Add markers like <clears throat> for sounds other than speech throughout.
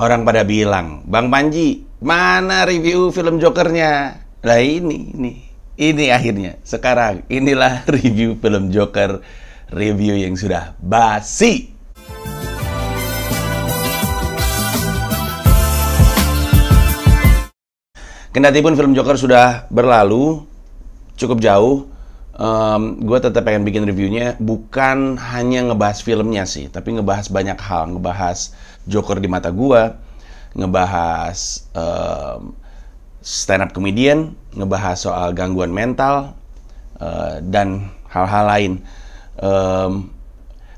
Orang pada bilang, Bang Panji, mana review film Jokernya? Lah ini, ini, ini akhirnya. Sekarang inilah <laughs> review film Joker, review yang sudah basi. Kendati pun film Joker sudah berlalu cukup jauh, um, gue tetap pengen bikin reviewnya bukan hanya ngebahas filmnya sih, tapi ngebahas banyak hal, ngebahas joker di mata gua, ngebahas um, stand up comedian, ngebahas soal gangguan mental uh, dan hal-hal lain. Um,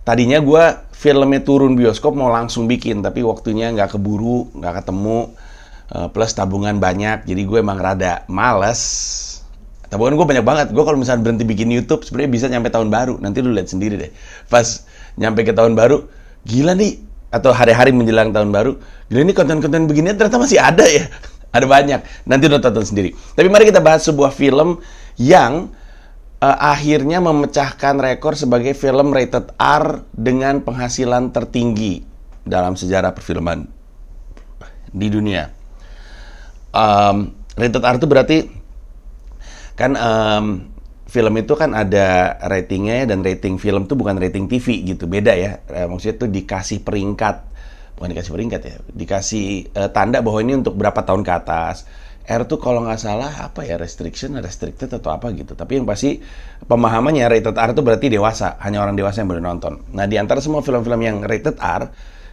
tadinya gua filmnya turun bioskop mau langsung bikin, tapi waktunya nggak keburu, nggak ketemu, uh, plus tabungan banyak, jadi gue emang rada males. Tabungan gue banyak banget. Gue kalau misalnya berhenti bikin YouTube, sebenarnya bisa nyampe tahun baru. Nanti lu lihat sendiri deh. Pas nyampe ke tahun baru, gila nih atau hari-hari menjelang tahun baru, gila ini konten-konten begini ternyata masih ada ya. <laughs> Ada banyak. Nanti udah tonton sendiri. Tapi mari kita bahas sebuah film yang uh, akhirnya memecahkan rekor sebagai film rated R dengan penghasilan tertinggi dalam sejarah perfilman di dunia. Um, rated R itu berarti kan um, film itu kan ada ratingnya ya, dan rating film tuh bukan rating TV gitu beda ya eh, maksudnya tuh dikasih peringkat bukan dikasih peringkat ya dikasih uh, tanda bahwa ini untuk berapa tahun ke atas R tuh kalau nggak salah apa ya restriction restricted atau apa gitu tapi yang pasti pemahamannya rated R tuh berarti dewasa hanya orang dewasa yang boleh nonton nah di antara semua film-film yang rated R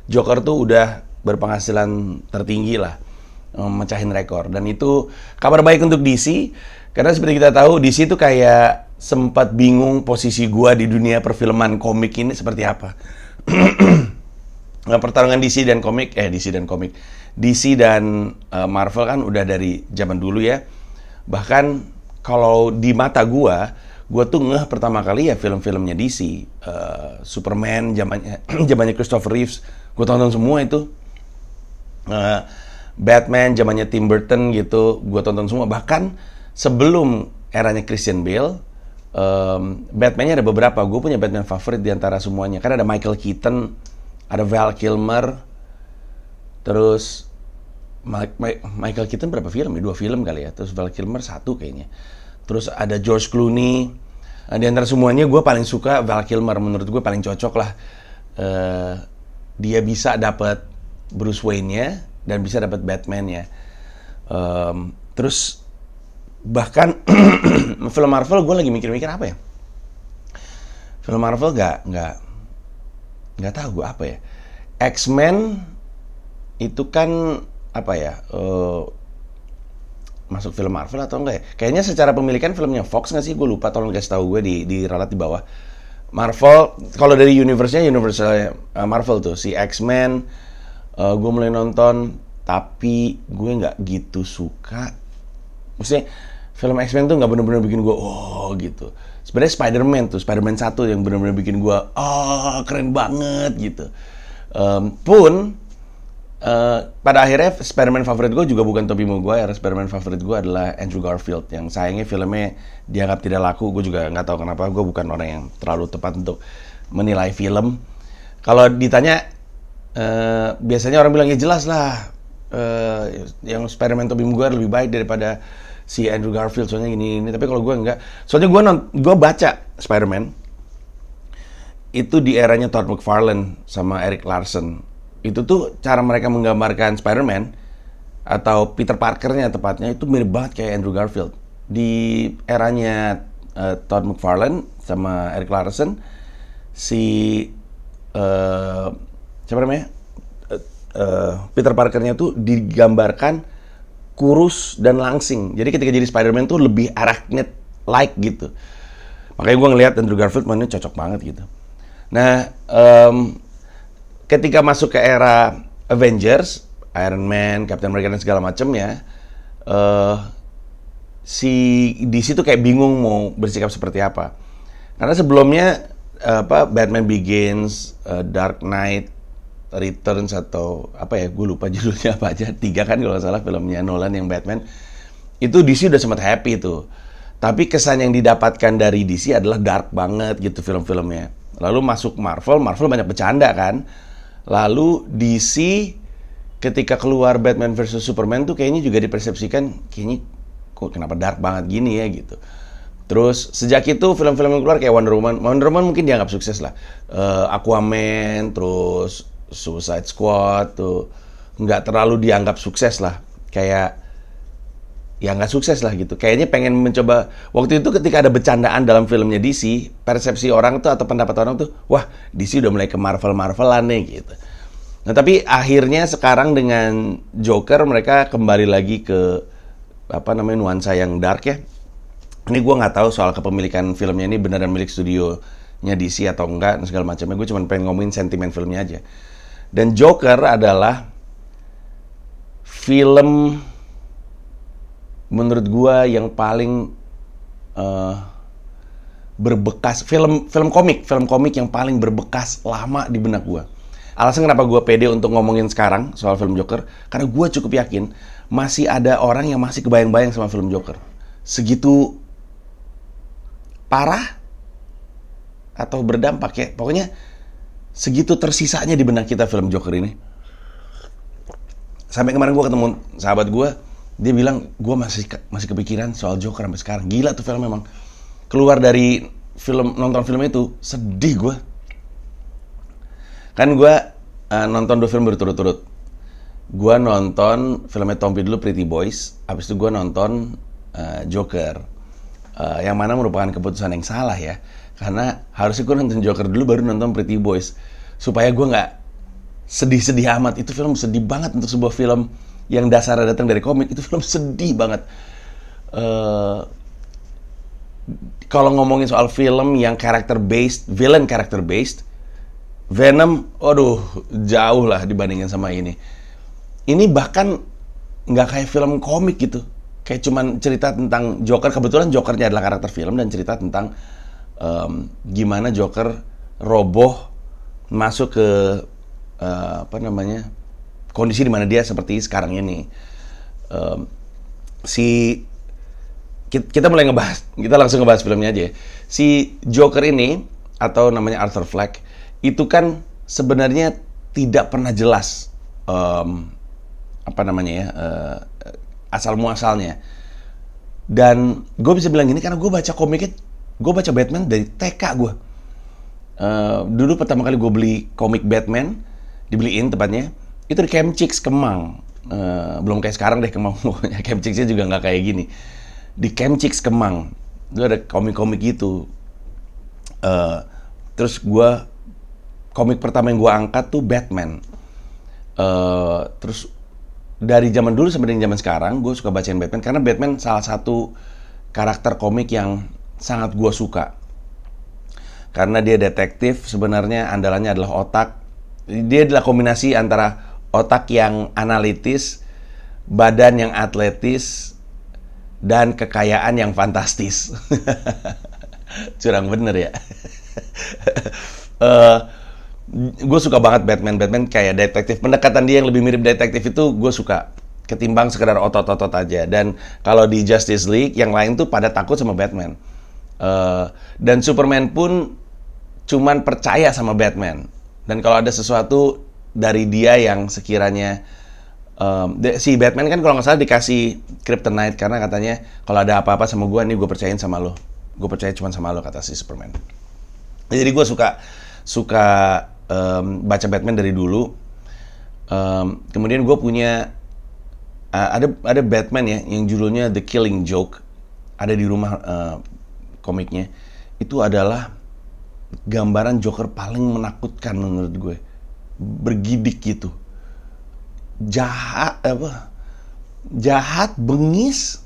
Joker tuh udah berpenghasilan tertinggi lah memecahin eh, rekor dan itu kabar baik untuk DC karena seperti kita tahu di situ kayak sempat bingung posisi gua di dunia perfilman komik ini seperti apa. <clears throat> nah, pertarungan DC dan komik eh DC dan komik. DC dan uh, Marvel kan udah dari zaman dulu ya. Bahkan kalau di mata gua, gua tuh ngeh pertama kali ya film-filmnya DC, uh, eh, Superman zamannya <clears throat> zamannya Christopher Reeves, gua tonton semua itu. Uh, Batman zamannya Tim Burton gitu, gua tonton semua bahkan sebelum eranya Christian Bale, um, Batman-nya ada beberapa. Gue punya Batman favorit di antara semuanya. Karena ada Michael Keaton, ada Val Kilmer, terus Ma Ma Michael Keaton berapa film? Ya? Dua film kali ya. Terus Val Kilmer satu kayaknya. Terus ada George Clooney. Nah, di antara semuanya gue paling suka Val Kilmer. Menurut gue paling cocok lah. Uh, dia bisa dapat Bruce Wayne-nya dan bisa dapat Batman-nya. Um, terus bahkan <clears throat> film Marvel gue lagi mikir-mikir apa ya film Marvel gak nggak nggak tahu gue apa ya X-Men itu kan apa ya uh, masuk film Marvel atau enggak ya kayaknya secara pemilikan filmnya Fox nggak sih gue lupa tolong kasih tahu gue di di ralat di bawah Marvel kalau dari universe-nya universe eh, Marvel tuh si X-Men uh, eh, gue mulai nonton tapi gue nggak gitu suka maksudnya film X-Men tuh nggak bener-bener bikin gue oh gitu sebenarnya Spider-Man tuh Spider-Man satu yang bener-bener bikin gue oh ah, keren banget gitu um, pun Uh, pada akhirnya Spider-Man favorit gue juga bukan Tobey Maguire, Spider-Man favorit gue adalah Andrew Garfield yang sayangnya filmnya dianggap tidak laku, gue juga nggak tahu kenapa, gue bukan orang yang terlalu tepat untuk menilai film. Kalau ditanya, uh, biasanya orang bilang ya jelas lah, uh, yang Spider-Man Tobey Maguire lebih baik daripada si Andrew Garfield soalnya ini ini tapi kalau gue enggak soalnya gue gue baca Spider-Man itu di eranya Todd McFarlane sama Eric Larson itu tuh cara mereka menggambarkan Spider-Man atau Peter Parkernya tepatnya itu mirip banget kayak Andrew Garfield di eranya uh, Todd McFarlane sama Eric Larson si uh, siapa namanya uh, uh, Peter Parkernya tuh digambarkan kurus dan langsing. Jadi ketika jadi Spider-Man tuh lebih arachnid like gitu. Makanya gue ngelihat Andrew Garfield mainnya cocok banget gitu. Nah, um, ketika masuk ke era Avengers, Iron Man, Captain America dan segala macem ya, uh, si DC tuh kayak bingung mau bersikap seperti apa. Karena sebelumnya eh, apa Batman Begins, uh, Dark Knight, Returns atau apa ya gue lupa <laughs> judulnya apa aja tiga kan kalau salah filmnya Nolan yang Batman itu DC udah sempat happy tuh tapi kesan yang didapatkan dari DC adalah dark banget gitu film-filmnya lalu masuk Marvel Marvel banyak bercanda kan lalu DC ketika keluar Batman versus Superman tuh kayaknya juga dipersepsikan kayaknya kok kenapa dark banget gini ya gitu Terus sejak itu film-film yang keluar kayak Wonder Woman, Wonder Woman mungkin dianggap sukses lah. Uh, Aquaman, terus Suicide Squad tuh nggak terlalu dianggap sukses lah kayak ya nggak sukses lah gitu kayaknya pengen mencoba waktu itu ketika ada bercandaan dalam filmnya DC persepsi orang tuh atau pendapat orang tuh wah DC udah mulai ke Marvel Marvelan nih gitu nah tapi akhirnya sekarang dengan Joker mereka kembali lagi ke apa namanya nuansa yang dark ya ini gue nggak tahu soal kepemilikan filmnya ini beneran milik studionya DC atau enggak dan segala macamnya gue cuma pengen ngomongin sentimen filmnya aja dan Joker adalah film menurut gua yang paling uh, berbekas film film komik film komik yang paling berbekas lama di benak gua. alasan kenapa gua pede untuk ngomongin sekarang soal film Joker karena gua cukup yakin masih ada orang yang masih kebayang-bayang sama film Joker segitu parah atau berdampak ya pokoknya segitu tersisanya di benak kita film Joker ini sampai kemarin gue ketemu sahabat gue dia bilang gue masih ke, masih kepikiran soal Joker sampai sekarang gila tuh film memang keluar dari film nonton film itu sedih gue kan gue uh, nonton dua film berturut-turut gue nonton filmnya Tompi dulu Pretty Boys abis itu gue nonton uh, Joker uh, yang mana merupakan keputusan yang salah ya karena harusnya gue nonton Joker dulu baru nonton Pretty Boys supaya gue nggak sedih-sedih amat itu film sedih banget untuk sebuah film yang dasarnya datang dari komik itu film sedih banget uh, kalau ngomongin soal film yang karakter based villain karakter based Venom aduh jauh lah dibandingin sama ini ini bahkan nggak kayak film komik gitu kayak cuman cerita tentang Joker kebetulan Jokernya adalah karakter film dan cerita tentang um, gimana Joker roboh masuk ke uh, apa namanya kondisi dimana dia seperti sekarang ini um, si kita mulai ngebahas kita langsung ngebahas filmnya aja ya. si Joker ini atau namanya Arthur Fleck itu kan sebenarnya tidak pernah jelas um, apa namanya ya uh, asal muasalnya dan gue bisa bilang gini karena gue baca komiknya Gue baca Batman dari TK gue. Uh, dulu pertama kali gue beli komik Batman, dibeliin tepatnya, itu di Camp Chicks Kemang. Uh, belum kayak sekarang deh Kemang, <laughs> Camp Chicksnya juga nggak kayak gini. Di Camp Chicks Kemang, itu ada komik-komik gitu. Uh, terus gue, komik pertama yang gue angkat tuh Batman. Uh, terus dari zaman dulu sampai dengan zaman sekarang gue suka bacain Batman karena Batman salah satu karakter komik yang sangat gue suka karena dia detektif sebenarnya andalannya adalah otak dia adalah kombinasi antara otak yang analitis badan yang atletis dan kekayaan yang fantastis <laughs> curang bener ya uh, <laughs> eh, gue suka banget Batman Batman kayak detektif pendekatan dia yang lebih mirip detektif itu gue suka ketimbang sekedar otot-otot aja dan kalau di Justice League yang lain tuh pada takut sama Batman Eh, dan Superman pun cuman percaya sama Batman. Dan kalau ada sesuatu dari dia yang sekiranya um, de, si Batman kan kalau nggak salah dikasih kryptonite karena katanya kalau ada apa-apa sama gue nih gue percayain sama lo. Gue percaya cuma sama lo kata si Superman. Jadi gue suka suka um, baca Batman dari dulu. Um, kemudian gue punya uh, ada ada Batman ya yang judulnya The Killing Joke ada di rumah uh, komiknya itu adalah gambaran Joker paling menakutkan menurut gue bergidik gitu jahat apa jahat bengis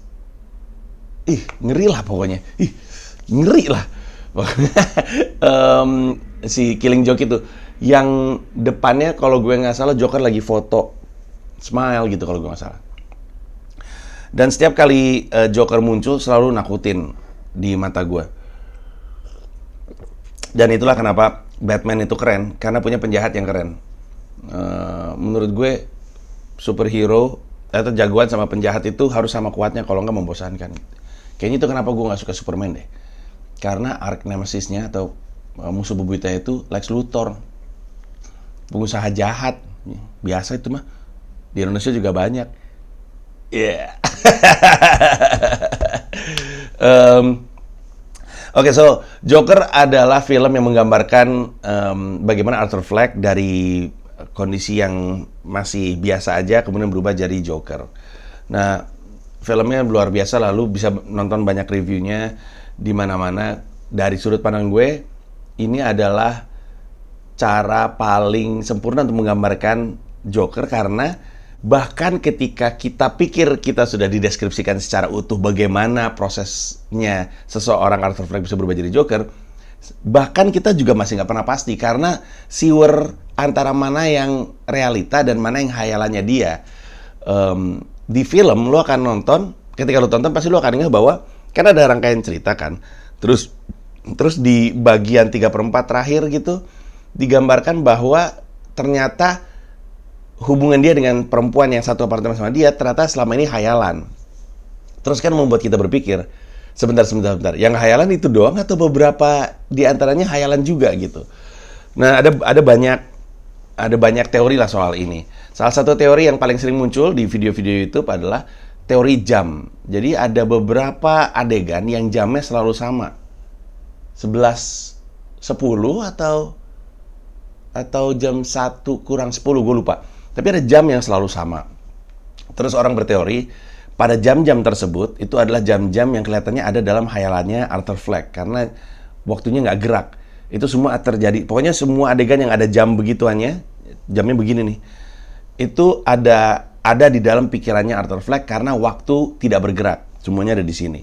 ih ngeri lah pokoknya ih ngeri lah um, <laughs> si Killing Joke itu yang depannya kalau gue nggak salah Joker lagi foto smile gitu kalau gue nggak salah dan setiap kali uh, Joker muncul selalu nakutin di mata gue. Dan itulah kenapa Batman itu keren, karena punya penjahat yang keren. Uh, menurut gue superhero atau jagoan sama penjahat itu harus sama kuatnya kalau nggak membosankan. Kayaknya itu kenapa gue nggak suka Superman deh. Karena arc nemesisnya atau eh, musuh bebuyutnya itu Lex Luthor. Pengusaha jahat. Biasa itu mah. Di Indonesia juga banyak. Yeah. um, <laughs> Oke, okay, so Joker adalah film yang menggambarkan um, bagaimana Arthur Fleck dari kondisi yang masih biasa aja kemudian berubah jadi Joker. Nah, filmnya luar biasa lalu bisa nonton banyak reviewnya di mana-mana. Dari sudut pandang gue, ini adalah cara paling sempurna untuk menggambarkan Joker karena bahkan ketika kita pikir kita sudah dideskripsikan secara utuh bagaimana prosesnya seseorang Arthur Fleck bisa berubah jadi Joker, bahkan kita juga masih nggak pernah pasti karena siwer antara mana yang realita dan mana yang hayalannya dia. Um, di film lo akan nonton, ketika lo tonton pasti lo akan ingat bahwa karena ada rangkaian cerita kan, terus terus di bagian 3 per 4 terakhir gitu digambarkan bahwa ternyata hubungan dia dengan perempuan yang satu apartemen sama dia ternyata selama ini hayalan. Terus kan membuat kita berpikir, sebentar, sebentar, sebentar. Yang hayalan itu doang atau beberapa di antaranya hayalan juga gitu. Nah, ada ada banyak ada banyak teori lah soal ini. Salah satu teori yang paling sering muncul di video-video YouTube adalah teori jam. Jadi ada beberapa adegan yang jamnya selalu sama. 11 10 atau atau jam 1 kurang 10 gue lupa. Tapi ada jam yang selalu sama. Terus orang berteori, pada jam-jam tersebut itu adalah jam-jam yang kelihatannya ada dalam hayalannya Arthur Fleck karena waktunya nggak gerak. Itu semua terjadi. Pokoknya semua adegan yang ada jam begituannya, jamnya begini nih. Itu ada ada di dalam pikirannya Arthur Fleck karena waktu tidak bergerak. Semuanya ada di sini.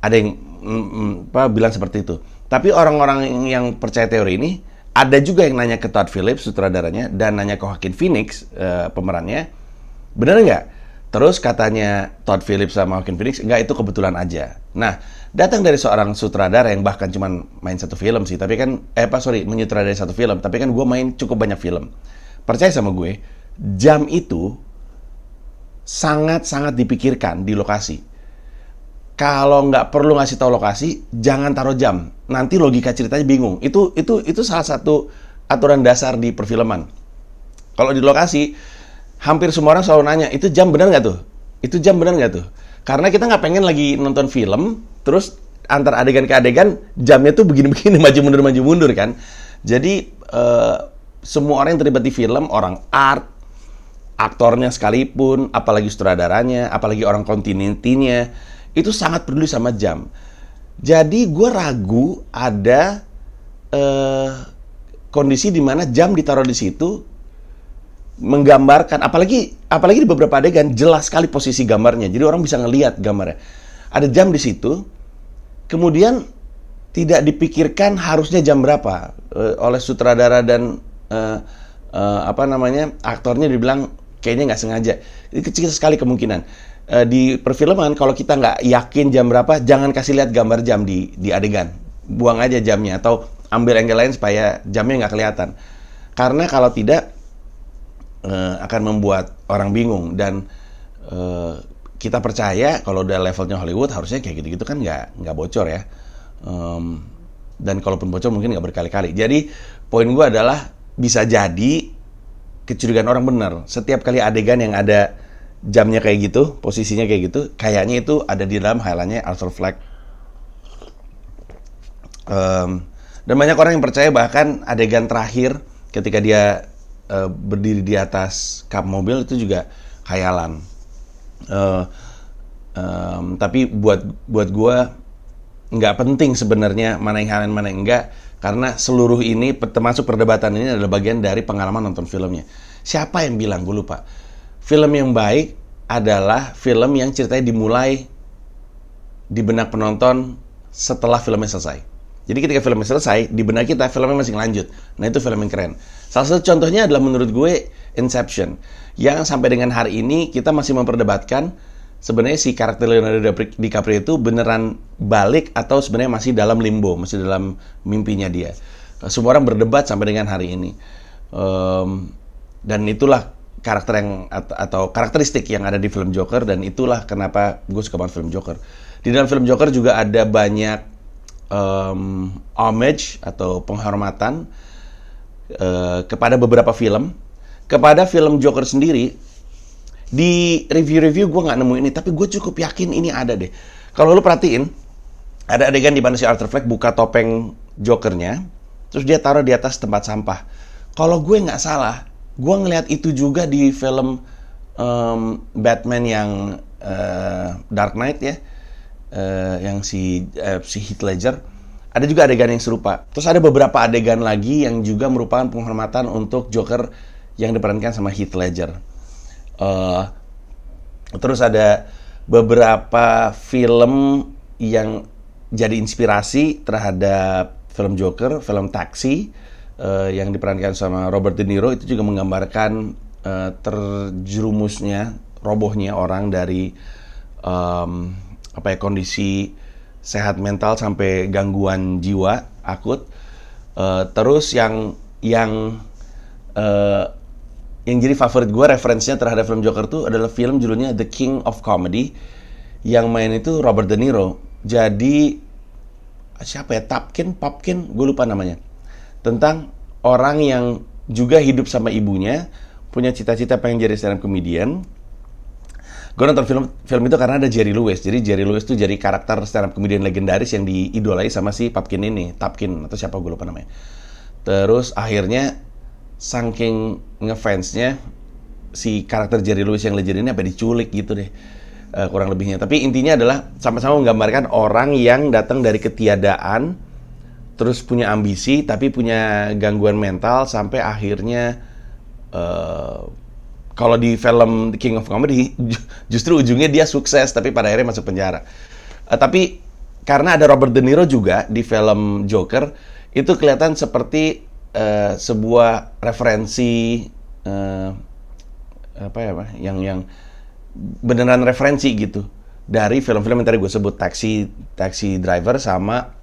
Ada yang mm, mm, apa bilang seperti itu. Tapi orang-orang yang percaya teori ini ada juga yang nanya ke Todd Phillips sutradaranya dan nanya ke Joaquin Phoenix uh, pemerannya bener nggak terus katanya Todd Phillips sama Joaquin Phoenix nggak itu kebetulan aja nah datang dari seorang sutradara yang bahkan cuma main satu film sih tapi kan eh pak sorry menyutradarai satu film tapi kan gue main cukup banyak film percaya sama gue jam itu sangat-sangat dipikirkan di lokasi kalau nggak perlu ngasih tahu lokasi, jangan taruh jam. Nanti logika ceritanya bingung. Itu itu itu salah satu aturan dasar di perfilman. Kalau di lokasi, hampir semua orang selalu nanya, itu jam benar nggak tuh? Itu jam benar nggak tuh? Karena kita nggak pengen lagi nonton film, terus antar adegan ke adegan jamnya tuh begini-begini <laughs> maju mundur maju mundur kan. Jadi uh, semua orang yang terlibat di film, orang art, aktornya sekalipun, apalagi sutradaranya, apalagi orang kontinentinya, itu sangat peduli sama jam. Jadi gue ragu ada uh, kondisi di mana jam ditaruh di situ menggambarkan, apalagi apalagi di beberapa adegan jelas sekali posisi gambarnya. Jadi orang bisa ngelihat gambarnya. Ada jam di situ, kemudian tidak dipikirkan harusnya jam berapa uh, oleh sutradara dan uh, uh, apa namanya aktornya dibilang kayaknya nggak sengaja. Jadi kecil sekali kemungkinan Eh, di perfilman kalau kita nggak yakin jam berapa jangan kasih lihat gambar jam di di adegan buang aja jamnya atau ambil angle lain supaya jamnya nggak kelihatan karena kalau tidak uh, akan membuat orang bingung dan uh, kita percaya kalau udah levelnya Hollywood harusnya kayak gitu-gitu kan nggak nggak bocor ya um, dan kalaupun bocor mungkin nggak berkali-kali jadi poin gue adalah bisa jadi kecurigaan orang benar setiap kali adegan yang ada jamnya kayak gitu, posisinya kayak gitu, kayaknya itu ada di dalam highlightnya Arthur Fleck. Um, dan banyak orang yang percaya bahkan adegan terakhir ketika dia uh, berdiri di atas kap mobil itu juga khayalan. Uh, um, tapi buat buat gua nggak penting sebenarnya mana yang halal mana yang enggak karena seluruh ini termasuk perdebatan ini adalah bagian dari pengalaman nonton filmnya siapa yang bilang gue lupa Film yang baik adalah film yang ceritanya dimulai di benak penonton setelah filmnya selesai. Jadi ketika filmnya selesai, di benak kita filmnya masih lanjut. Nah itu film yang keren. Salah satu contohnya adalah menurut gue Inception. Yang sampai dengan hari ini kita masih memperdebatkan sebenarnya si karakter Leonardo DiCaprio itu beneran balik atau sebenarnya masih dalam limbo, masih dalam mimpinya dia. Semua orang berdebat sampai dengan hari ini. Um, dan itulah karakter yang atau karakteristik yang ada di film Joker dan itulah kenapa gue suka banget film Joker. Di dalam film Joker juga ada banyak um, homage atau penghormatan uh, kepada beberapa film. Kepada film Joker sendiri di review-review gue nggak nemu ini, tapi gue cukup yakin ini ada deh. Kalau lo perhatiin, ada adegan di mana si Arthur Fleck buka topeng Jokernya, terus dia taruh di atas tempat sampah. Kalau gue nggak salah, gue ngelihat itu juga di film um, Batman yang uh, Dark Knight ya, uh, yang si uh, si Heath Ledger. Ada juga adegan yang serupa. Terus ada beberapa adegan lagi yang juga merupakan penghormatan untuk Joker yang diperankan sama Heath Ledger. Uh, terus ada beberapa film yang jadi inspirasi terhadap film Joker, film Taxi uh, yang diperankan sama Robert De Niro itu juga menggambarkan uh, terjerumusnya robohnya orang dari um, apa ya kondisi sehat mental sampai gangguan jiwa akut uh, terus yang yang uh, yang jadi favorit gue referensinya terhadap film Joker tuh adalah film judulnya The King of Comedy yang main itu Robert De Niro jadi siapa ya Tapkin Papkin gue lupa namanya tentang orang yang juga hidup sama ibunya, punya cita-cita pengen jadi stand up comedian. Gue nonton film film itu karena ada Jerry Lewis. Jadi Jerry Lewis tuh jadi karakter stand up comedian legendaris yang diidolai sama si Papkin ini, Tapkin atau siapa gue lupa namanya. Terus akhirnya saking ngefansnya si karakter Jerry Lewis yang legend ini apa diculik gitu deh eh, kurang lebihnya. Tapi intinya adalah sama-sama menggambarkan orang yang datang dari ketiadaan terus punya ambisi tapi punya gangguan mental sampai akhirnya uh, kalau di film King of Comedy justru ujungnya dia sukses tapi pada akhirnya masuk penjara. Uh, tapi karena ada Robert De Niro juga di film Joker itu kelihatan seperti uh, sebuah referensi uh, apa ya pak yang yang beneran referensi gitu dari film-film yang tadi gue sebut taxi taxi driver sama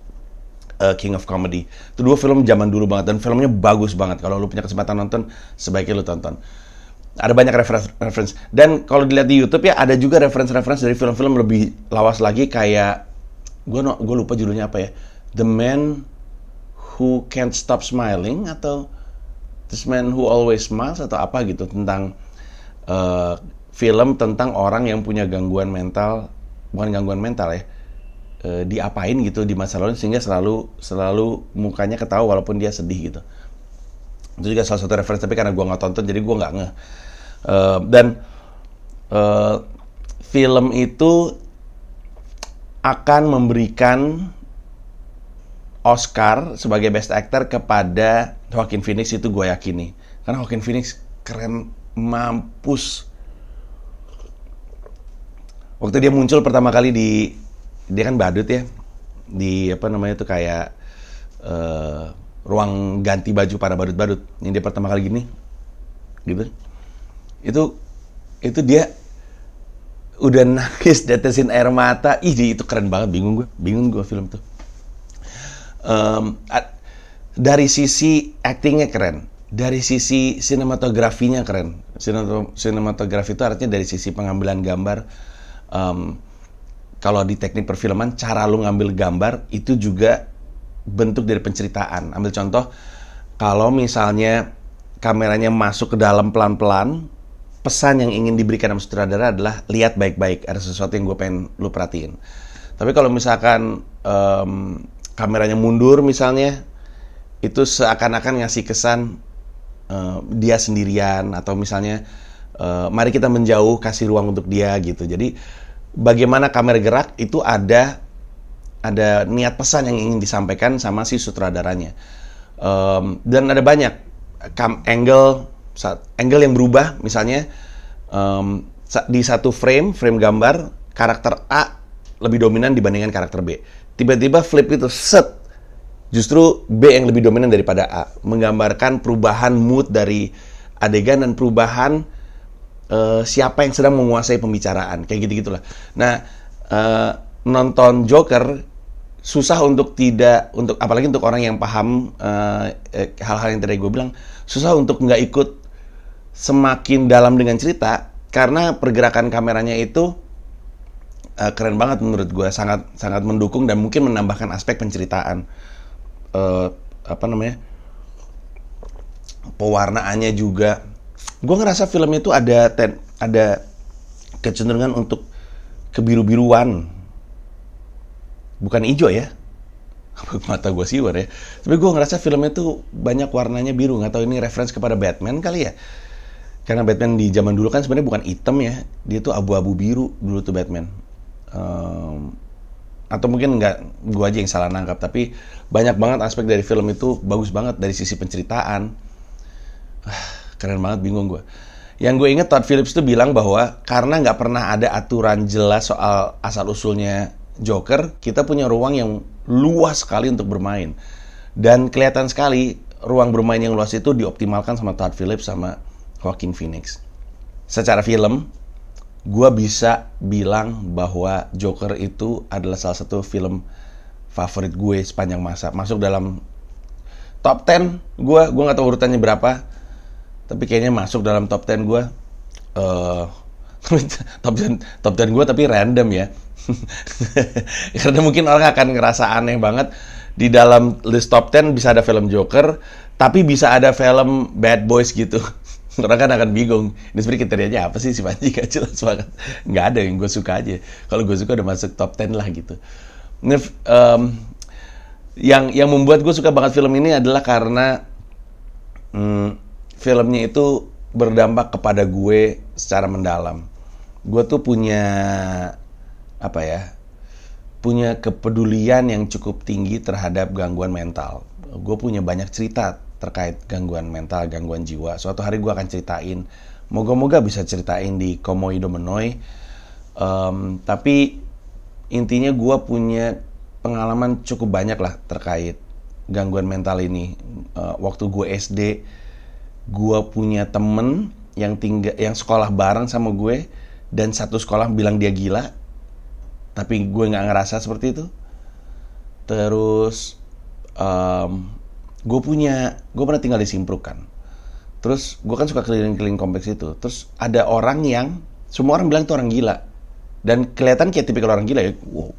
uh, King of Comedy. Itu dua film zaman dulu banget dan filmnya bagus banget. Kalau lu punya kesempatan nonton, sebaiknya lu tonton. Ada banyak reference, dan kalau dilihat di YouTube ya ada juga reference-reference dari film-film lebih lawas lagi kayak gue no, gue lupa judulnya apa ya The Man Who Can't Stop Smiling atau This Man Who Always Smiles atau apa gitu tentang uh, film tentang orang yang punya gangguan mental bukan gangguan mental ya Eh, diapain gitu di masa lalu sehingga selalu selalu mukanya ketawa walaupun dia sedih gitu itu juga salah satu referensi tapi karena gue nggak tonton jadi gue nggak nge uh, eh, dan uh, film itu akan memberikan Oscar sebagai Best Actor kepada Joaquin Phoenix itu gue yakini karena Joaquin Phoenix keren mampus waktu dia muncul pertama kali di dia kan badut ya di apa namanya tuh kayak uh, ruang ganti baju para badut-badut Ini dia pertama kali gini gitu itu itu dia udah nangis detesin air mata ih itu keren banget bingung gue bingung gue film tuh um, dari sisi actingnya keren dari sisi sinematografinya keren Sinemat- sinematografi itu artinya dari sisi pengambilan gambar um, kalau di teknik perfilman cara lu ngambil gambar itu juga bentuk dari penceritaan. Ambil contoh kalau misalnya kameranya masuk ke dalam pelan-pelan, pesan yang ingin diberikan sama sutradara adalah lihat baik-baik, ada sesuatu yang gue pengen lu perhatiin. Tapi kalau misalkan um, kameranya mundur misalnya, itu seakan-akan ngasih kesan uh, dia sendirian atau misalnya uh, mari kita menjauh kasih ruang untuk dia gitu. Jadi bagaimana kamera gerak itu ada ada niat pesan yang ingin disampaikan sama si sutradaranya um, dan ada banyak cam angle angle yang berubah misalnya um, di satu frame frame gambar karakter A lebih dominan dibandingkan karakter B tiba-tiba flip itu set justru B yang lebih dominan daripada A menggambarkan perubahan mood dari adegan dan perubahan Eh, siapa yang sedang menguasai pembicaraan kayak gitu gitulah nah uh, nonton Joker susah untuk tidak untuk apalagi untuk orang yang paham eh, hal-hal uh, yang tadi gue bilang susah untuk nggak ikut semakin dalam dengan cerita karena pergerakan kameranya itu uh, keren banget menurut gue sangat sangat mendukung dan mungkin menambahkan aspek penceritaan uh, apa namanya pewarnaannya juga gue ngerasa film itu ada ten, ada kecenderungan untuk kebiru-biruan bukan hijau ya <laughs> mata gue siwar ya tapi gue ngerasa filmnya tuh banyak warnanya biru nggak tahu ini reference kepada Batman kali ya karena Batman di zaman dulu kan sebenarnya bukan hitam ya dia tuh abu-abu biru dulu tuh Batman um, atau mungkin nggak gue aja yang salah nangkap tapi banyak banget aspek dari film itu bagus banget dari sisi penceritaan ah, keren banget bingung gue yang gue inget Todd Phillips tuh bilang bahwa karena nggak pernah ada aturan jelas soal asal usulnya Joker kita punya ruang yang luas sekali untuk bermain dan kelihatan sekali ruang bermain yang luas itu dioptimalkan sama Todd Phillips sama Joaquin Phoenix secara film gue bisa bilang bahwa Joker itu adalah salah satu film favorit gue sepanjang masa masuk dalam top 10 gue gue nggak tahu urutannya berapa tapi kayaknya masuk dalam top 10 gue uh, top 10 top 10 gue tapi random ya <laughs> karena mungkin orang akan ngerasa aneh banget di dalam list top 10 bisa ada film Joker tapi bisa ada film Bad Boys gitu <laughs> orang kan akan bingung ini sebenarnya kriterianya apa sih si Panji gak jelas banget nggak ada yang gue suka aja kalau gue suka udah masuk top 10 lah gitu ini, um, yang yang membuat gue suka banget film ini adalah karena hmm, filmnya itu berdampak kepada gue secara mendalam. Gue tuh punya apa ya? Punya kepedulian yang cukup tinggi terhadap gangguan mental. Gue punya banyak cerita terkait gangguan mental, gangguan jiwa. Suatu hari gue akan ceritain. Moga-moga bisa ceritain di Komoido Menoi. Um, tapi intinya gue punya pengalaman cukup banyak lah terkait gangguan mental ini. Uh, waktu gue SD, gue punya temen yang tinggal yang sekolah bareng sama gue dan satu sekolah bilang dia gila tapi gue nggak ngerasa seperti itu terus um, gue punya gue pernah tinggal di Simpruk kan terus gue kan suka keliling-keliling kompleks itu terus ada orang yang semua orang bilang itu orang gila dan kelihatan kayak tipikal orang gila ya wow,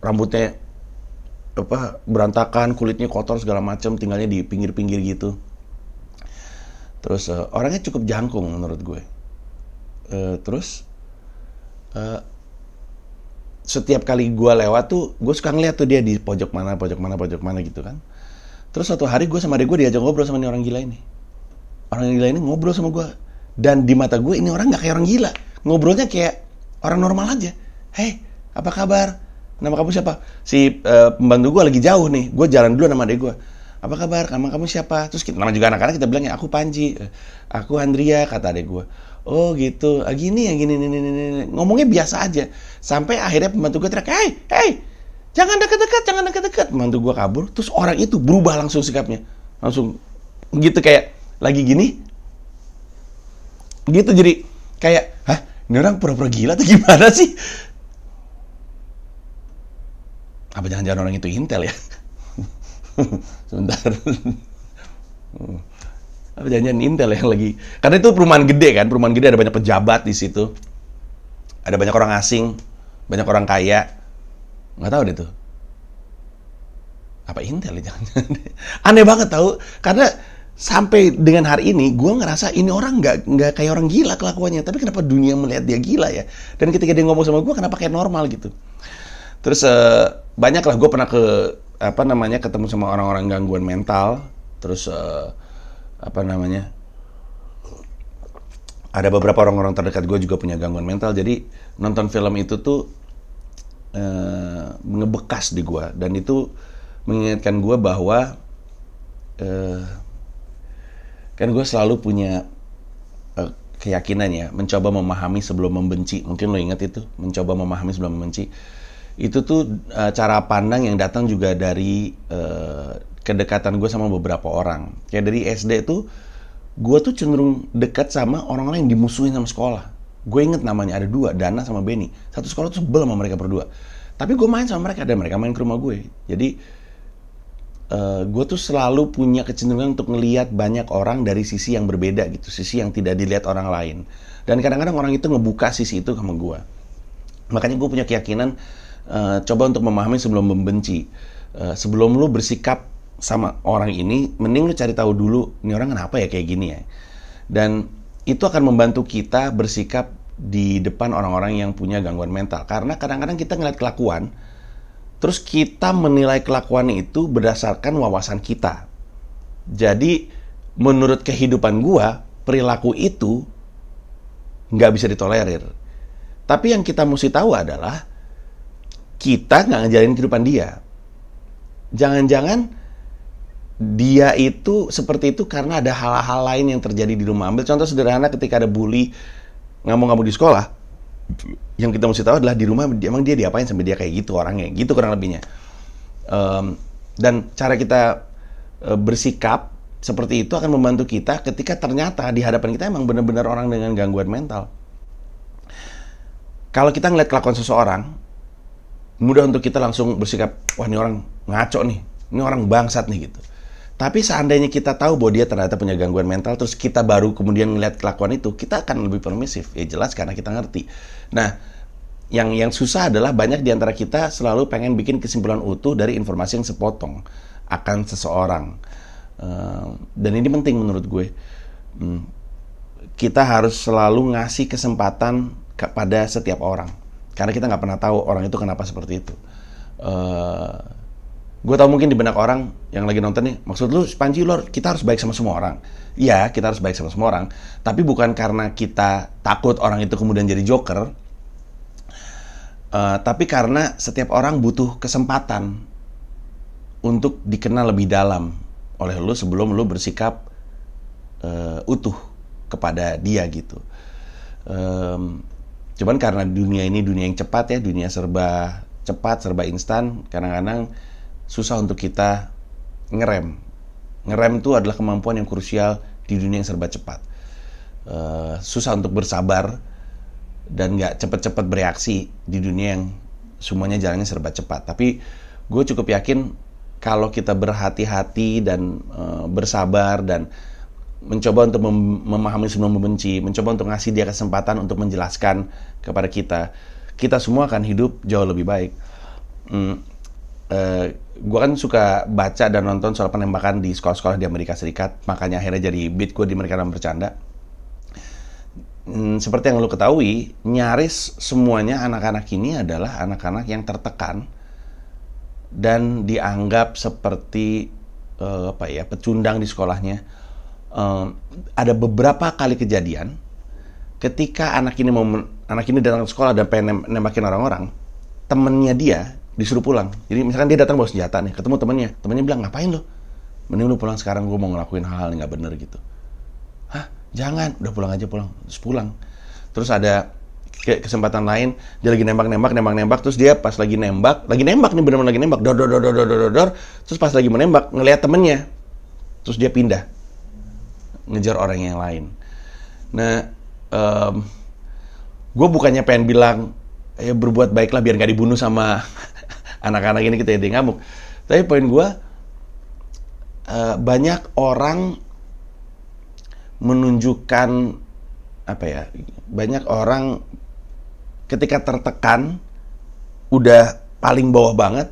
rambutnya apa berantakan kulitnya kotor segala macam tinggalnya di pinggir-pinggir gitu terus uh, orangnya cukup jangkung menurut gue uh, terus uh, setiap kali gue lewat tuh gue suka ngeliat tuh dia di pojok mana pojok mana pojok mana gitu kan terus satu hari gue sama dia gue diajak ngobrol sama ini orang gila ini orang gila ini ngobrol sama gue dan di mata gue ini orang nggak kayak orang gila ngobrolnya kayak orang normal aja hei apa kabar nama kamu siapa si uh, pembantu gue lagi jauh nih gue jalan dulu sama adik gue apa kabar nama kamu siapa terus kita, nama juga anak-anak kita bilang ya, aku Panji eh, aku Andrea kata adek gue oh gitu ah, gini ya gini, ngomongnya biasa aja sampai akhirnya pembantu gue teriak hey hey jangan dekat-dekat jangan dekat-dekat pembantu gue kabur terus orang itu berubah langsung sikapnya langsung gitu kayak lagi gini gitu jadi kayak hah ini orang pura-pura gila tuh gimana sih apa jangan-jangan orang itu intel ya <laughs> sebentar oh. apa jangan Intel yang lagi karena itu perumahan gede kan perumahan gede ada banyak pejabat di situ ada banyak orang asing banyak orang kaya nggak tahu deh tuh apa Intel jangan <laughs> aneh banget tahu karena sampai dengan hari ini gue ngerasa ini orang nggak nggak kayak orang gila kelakuannya tapi kenapa dunia melihat dia gila ya dan ketika dia ngomong sama gue kenapa kayak normal gitu terus uh, eh, banyak lah gue pernah ke apa namanya ketemu sama orang-orang gangguan mental terus uh, apa namanya ada beberapa orang-orang terdekat gue juga punya gangguan mental jadi nonton film itu tuh uh, ngebekas di gue dan itu mengingatkan gue bahwa uh, kan gue selalu punya uh, keyakinan ya mencoba memahami sebelum membenci mungkin lo ingat itu mencoba memahami sebelum membenci itu tuh uh, cara pandang yang datang juga dari uh, kedekatan gue sama beberapa orang. Kayak dari SD tuh gue tuh cenderung dekat sama orang lain dimusuhi sama sekolah. Gue inget namanya ada dua, Dana sama Benny. Satu sekolah tuh sebel sama mereka berdua. Tapi gue main sama mereka dan mereka main ke rumah gue. Jadi uh, eh, gue tuh selalu punya kecenderungan untuk ngeliat banyak orang dari sisi yang berbeda gitu, sisi yang tidak dilihat orang lain. Dan kadang-kadang orang itu ngebuka sisi itu sama gue. Makanya gue punya keyakinan Eh, coba untuk memahami sebelum membenci. Uh, sebelum lu bersikap sama orang ini, mending lu cari tahu dulu ini orang kenapa ya kayak gini ya. Dan itu akan membantu kita bersikap di depan orang-orang yang punya gangguan mental. Karena kadang-kadang kita ngeliat kelakuan, terus kita menilai kelakuan itu berdasarkan wawasan kita. Jadi menurut kehidupan gua, perilaku itu nggak bisa ditolerir. Tapi yang kita mesti tahu adalah kita nggak ngejalanin kehidupan dia. Jangan-jangan dia itu seperti itu karena ada hal-hal lain yang terjadi di rumah. Ambil contoh sederhana ketika ada bully ngamuk-ngamuk di sekolah, yang kita mesti tahu adalah di rumah emang dia diapain sampai dia kayak gitu orangnya, gitu kurang lebihnya. Um, dan cara kita e, bersikap seperti itu akan membantu kita ketika ternyata di hadapan kita emang benar-benar orang dengan gangguan mental. Kalau kita ngeliat kelakuan seseorang, mudah untuk kita langsung bersikap wah ini orang ngaco nih ini orang bangsat nih gitu tapi seandainya kita tahu bahwa dia ternyata punya gangguan mental terus kita baru kemudian melihat kelakuan itu kita akan lebih permisif ya jelas karena kita ngerti nah yang yang susah adalah banyak di antara kita selalu pengen bikin kesimpulan utuh dari informasi yang sepotong akan seseorang dan ini penting menurut gue hmm, kita harus selalu ngasih kesempatan kepada setiap orang karena kita nggak pernah tahu orang itu kenapa seperti itu uh, eh, gue tau mungkin di benak orang yang lagi nonton nih maksud lu Panji lu kita harus baik sama semua orang iya kita harus baik sama semua orang tapi bukan karena kita takut orang itu kemudian jadi joker uh, tapi karena setiap orang butuh kesempatan untuk dikenal lebih dalam oleh lu sebelum lu bersikap uh, utuh kepada dia gitu um, Cuman karena dunia ini dunia yang cepat ya, dunia serba cepat, serba instan, kadang-kadang susah untuk kita ngerem. Ngerem itu adalah kemampuan yang krusial di dunia yang serba cepat. Uh, susah untuk bersabar dan nggak cepet-cepet bereaksi di dunia yang semuanya jalannya serba cepat. Tapi gue cukup yakin kalau kita berhati-hati dan uh, bersabar dan mencoba untuk mem memahami sebelum membenci, mencoba untuk ngasih dia kesempatan untuk menjelaskan kepada kita, kita semua akan hidup jauh lebih baik. Hmm, uh, eh, gue kan suka baca dan nonton soal penembakan di sekolah-sekolah di Amerika Serikat, makanya akhirnya jadi beat gue di mereka dalam bercanda. Hmm, seperti yang lo ketahui, nyaris semuanya anak-anak ini adalah anak-anak yang tertekan dan dianggap seperti uh, apa ya pecundang di sekolahnya ada beberapa kali kejadian ketika anak ini mau anak ini datang ke sekolah dan pengen nembakin orang-orang, temennya dia disuruh pulang. Jadi misalkan dia datang bawa senjata nih, ketemu temennya, temennya bilang ngapain lo? Mending lu pulang sekarang gue mau ngelakuin hal-hal yang nggak bener gitu. Hah? Jangan, udah pulang aja pulang, terus pulang. Terus ada kesempatan lain dia lagi nembak nembak nembak nembak terus dia pas lagi nembak lagi nembak nih benar-benar lagi nembak dor dor dor dor dor dor dor terus pas lagi menembak ngelihat temennya terus dia pindah ngejar orang yang lain. Nah, um, gue bukannya pengen bilang ya berbuat baiklah biar nggak dibunuh sama <laughs> anak-anak ini kita jadi ngamuk. Tapi poin gue uh, banyak orang menunjukkan apa ya banyak orang ketika tertekan udah paling bawah banget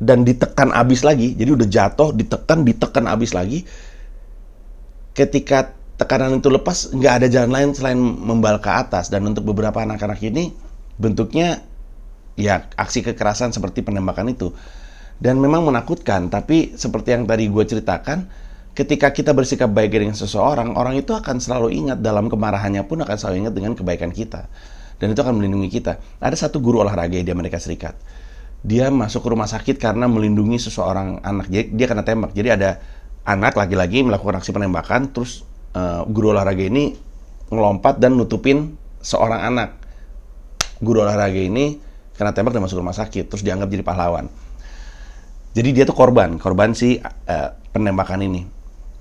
dan ditekan abis lagi jadi udah jatuh ditekan ditekan abis lagi ketika tekanan itu lepas nggak ada jalan lain selain membal ke atas dan untuk beberapa anak-anak ini bentuknya ya aksi kekerasan seperti penembakan itu dan memang menakutkan tapi seperti yang tadi gue ceritakan ketika kita bersikap baik dengan seseorang orang itu akan selalu ingat dalam kemarahannya pun akan selalu ingat dengan kebaikan kita dan itu akan melindungi kita ada satu guru olahraga di Amerika Serikat dia masuk ke rumah sakit karena melindungi seseorang anak jadi dia kena tembak jadi ada anak lagi-lagi melakukan aksi penembakan terus uh, guru olahraga ini ngelompat dan nutupin seorang anak guru olahraga ini kena tembak dan masuk rumah sakit terus dianggap jadi pahlawan jadi dia tuh korban korban si uh, penembakan ini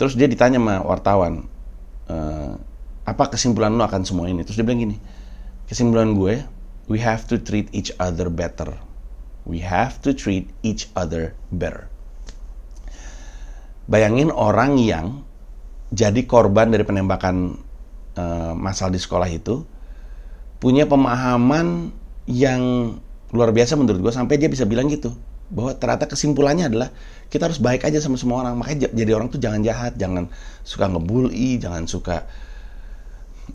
terus dia ditanya sama wartawan uh, apa kesimpulan lo akan semua ini terus dia bilang gini kesimpulan gue we have to treat each other better we have to treat each other better Bayangin orang yang jadi korban dari penembakan e, eh, masal di sekolah itu punya pemahaman yang luar biasa menurut gue sampai dia bisa bilang gitu bahwa ternyata kesimpulannya adalah kita harus baik aja sama semua orang makanya jadi orang tuh jangan jahat jangan suka ngebully jangan suka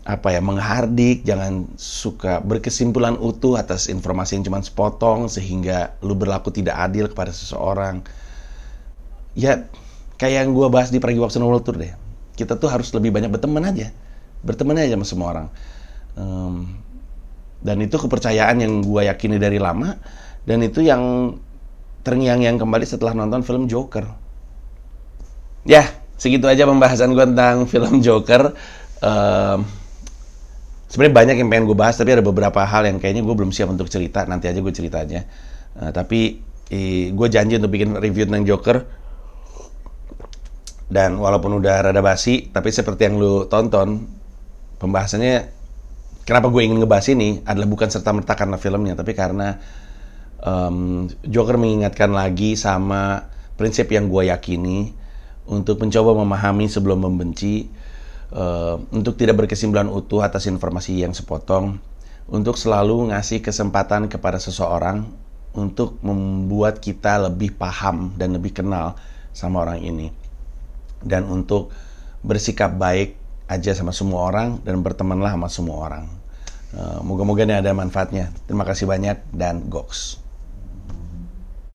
apa ya menghardik jangan suka berkesimpulan utuh atas informasi yang cuma sepotong sehingga lu berlaku tidak adil kepada seseorang ya kayak yang gue bahas di Pergi Wabsen World Tour deh. Kita tuh harus lebih banyak berteman aja. Berteman aja sama semua orang. Um, dan itu kepercayaan yang gue yakini dari lama. Dan itu yang terngiang yang kembali setelah nonton film Joker. Ya, segitu aja pembahasan gue tentang film Joker. Um, Sebenarnya banyak yang pengen gue bahas, tapi ada beberapa hal yang kayaknya gue belum siap untuk cerita. Nanti aja gue ceritanya. Uh, eh, tapi eh, gue janji untuk bikin review tentang Joker dan walaupun udah rada basi tapi seperti yang lu tonton pembahasannya kenapa gue ingin ngebahas ini adalah bukan serta merta karena filmnya tapi karena um, Joker mengingatkan lagi sama prinsip yang gue yakini untuk mencoba memahami sebelum membenci uh, untuk tidak berkesimpulan utuh atas informasi yang sepotong untuk selalu ngasih kesempatan kepada seseorang untuk membuat kita lebih paham dan lebih kenal sama orang ini dan untuk bersikap baik aja sama semua orang dan bertemanlah sama semua orang. Eh, moga-moga ini ada manfaatnya. Terima kasih banyak dan goks.